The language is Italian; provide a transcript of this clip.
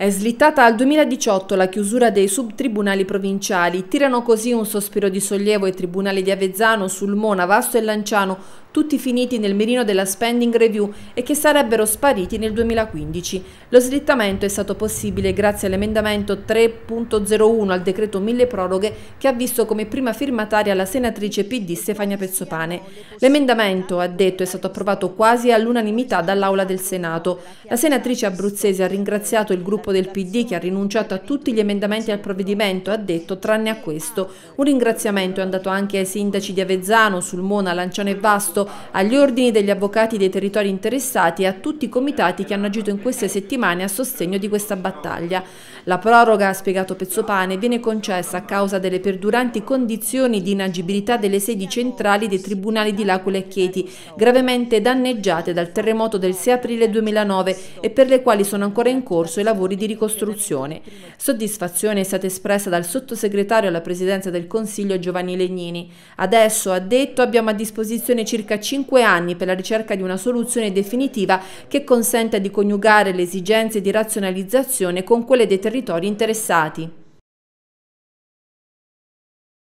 È slittata al 2018 la chiusura dei subtribunali provinciali. Tirano così un sospiro di sollievo i tribunali di Avezzano, Sulmona, Vasto e Lanciano, tutti finiti nel mirino della spending review e che sarebbero spariti nel 2015. Lo slittamento è stato possibile grazie all'emendamento 3.01 al decreto mille proroghe che ha visto come prima firmataria la senatrice PD Stefania Pezzopane. L'emendamento, ha detto, è stato approvato quasi all'unanimità dall'Aula del Senato. La senatrice abruzzese ha ringraziato il gruppo del PD che ha rinunciato a tutti gli emendamenti al provvedimento, ha detto, tranne a questo. Un ringraziamento è andato anche ai sindaci di Avezzano, Sulmona, Lanciano e Vasto, opposto agli ordini degli avvocati dei territori interessati e a tutti i comitati che hanno agito in queste settimane a sostegno di questa battaglia. La proroga, ha spiegato Pezzopane, viene concessa a causa delle perduranti condizioni di inagibilità delle sedi centrali dei tribunali di L'Aquila e Chieti, gravemente danneggiate dal terremoto del 6 aprile 2009 e per le quali sono ancora in corso i lavori di ricostruzione. Soddisfazione è stata espressa dal sottosegretario alla presidenza del Consiglio Giovanni Legnini. Adesso, ha detto, abbiamo a disposizione circa circa 5 anni per la ricerca di una soluzione definitiva che consenta di coniugare le esigenze di razionalizzazione con quelle dei territori interessati.